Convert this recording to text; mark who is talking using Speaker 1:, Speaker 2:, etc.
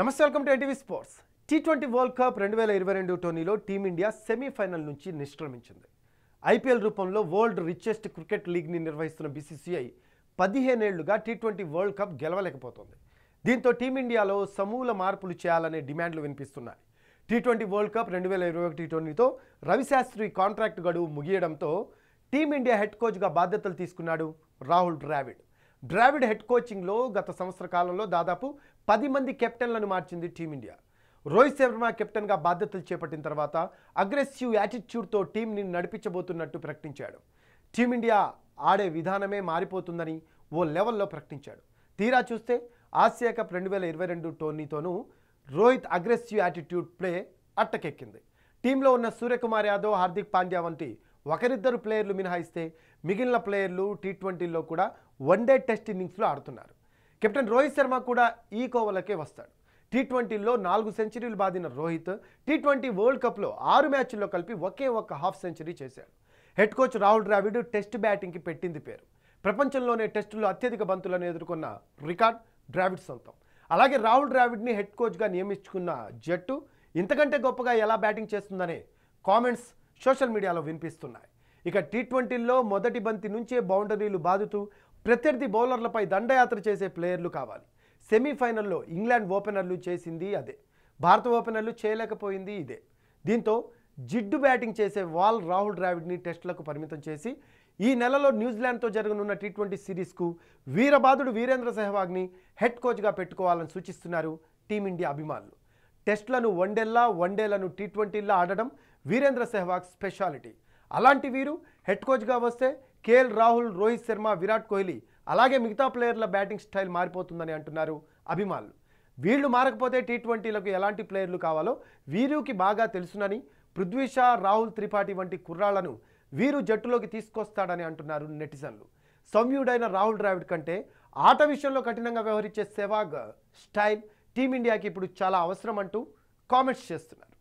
Speaker 1: నమస్తే welcome to NTV sports T twenty world cup రెండు వేల ఇరవై రెండు టోర్నీలో టీమిండియా సెమీఫైనల్ నుంచి నిష్క్రమించింది ఐపీఎల్ రూపంలో వరల్డ్ రిచెస్ట్ క్రికెట్ లీగ్ని నిర్వహిస్తున్న బీసీసీఐ పదిహేనేళ్లుగా టీ ట్వంటీ వరల్డ్ కప్ గెలవలేకపోతుంది దీంతో టీమిండియాలో సమూల మార్పులు చేయాలనే డిమాండ్లు వినిపిస్తున్నాయి టీ ట్వంటీ వరల్డ్ కప్ రెండు వేల ఇరవై ఒకటి టోర్నీతో రవిశాస్త్రి కాంట్రాక్ట్ గడువు ముగియడంతో టీమిండియా హెడ్ కోచ్గా బాధ్యతలు తీసుకున్నాడు రాహుల్ ద్రావిడ్ ద్రావిడ్ హెడ్ కోచింగ్లో గత సంవత్సర కాలంలో దాదాపు పది మంది కెప్టెన్లను మార్చింది టీమిండియా రోహిత్ శర్మ కెప్టెన్గా బాధ్యతలు చేపట్టిన తర్వాత అగ్రెసివ్ యాటిట్యూడ్తో టీంని నడిపించబోతున్నట్టు ప్రకటించాడు టీమిండియా ఆడే విధానమే మారిపోతుందని ఓ లెవెల్లో ప్రకటించాడు తీరా చూస్తే ఆసియా కప్ రెండు వేల ఇరవై రెండు టోర్నీతోనూ రోహిత్ అగ్రెసివ్ యాటిట్యూడ్ ప్లే అట్టకెక్కింది టీంలో ఉన్న సూర్యకుమార్ యాదవ్ హార్దిక్ పాండ్యా వంటి ఒకరిద్దరు ప్లేయర్లు మినహాయిస్తే మిగిలిన ప్లేయర్లు టీ ట్వంటీల్లో కూడా వన్డే టెస్ట్ ఇన్నింగ్స్లో ఆడుతున్నారు కెప్టెన్ రోహిత్ శర్మ కూడా ఈ కోవలకే వస్తాడు టీ ట్వంటీలో నాలుగు సెంచరీలు బాదిన రోహిత్ టీ ట్వంటీ వరల్డ్ కప్లో ఆరు మ్యాచ్ల్లో కలిపి ఒకే ఒక్క హాఫ్ సెంచరీ చేశాడు head coach Rahul Dravid test బ్యాటింగ్కి పెట్టింది పేరు ప్రపంచంలోనే టెస్టుల్లో అత్యధిక బంతులను ఎదుర్కొన్న రికార్డ్ ద్రావిడ్ సొంతం అలాగే రాహుల్ ద్రావిడ్ని హెడ్ కోచ్గా నియమించుకున్న జట్టు ఇంతకంటే గొప్పగా ఎలా బ్యాటింగ్ చేస్తుందనే కామెంట్స్ సోషల్ మీడియాలో వినిపిస్తున్నాయి ఇక టీ ట్వంటీల్లో మొదటి బంతి నుంచే బౌండరీలు బాదుతూ ప్రత్యర్థి బౌలర్లపై దండయాత్ర చేసే ప్లేయర్లు కావాలి సెమీఫైనల్లో ఇంగ్లాండ్ ఓపెనర్లు చేసింది అదే భారత ఓపెనర్లు చేయలేకపోయింది ఇదే దీంతో జిడ్డు బ్యాటింగ్ చేసే వాల్ రాహుల్ ద్రావిడ్ని టెస్టులకు పరిమితం చేసి ఈ నెలలో న్యూజిలాండ్తో జరగనున్న టీ ట్వంటీ సిరీస్కు వీరబాదుడు వీరేంద్ర సెహ్వాగ్ని హెడ్ కోచ్గా పెట్టుకోవాలని సూచిస్తున్నారు టీమిండియా అభిమానులు టెస్టులను వన్డేల్లా వన్డేలను టీ ట్వంటీల్లా ఆడడం వీరేంద్ర సెహ్వాగ్ స్పెషాలిటీ అలాంటి వీరు హెడ్ కోచ్గా వస్తే కేఎల్ రాహుల్ రోహిత్ శర్మ విరాట్ కోహ్లీ అలాగే మిగతా ప్లేయర్ల బ్యాటింగ్ స్టైల్ మారిపోతుందని అంటున్నారు అభిమానులు వీళ్లు మారకపోతే టీ ట్వంటీలకు ఎలాంటి ప్లేయర్లు కావాలో వీరుకి బాగా తెలుసునని పృథ్వీ షా రాహుల్ త్రిపాఠి వంటి కుర్రాళ్లను వీరు జట్టులోకి తీసుకొస్తాడని అంటున్నారు నెటిజన్లు సంయుడైన రాహుల్ ద్రావిడ్ కంటే ఆట విషయంలో కఠినంగా వ్యవహరించే సెవాగ్ స్టైల్ టీమిండియాకి ఇప్పుడు చాలా అవసరం అంటూ కామెంట్స్ చేస్తున్నారు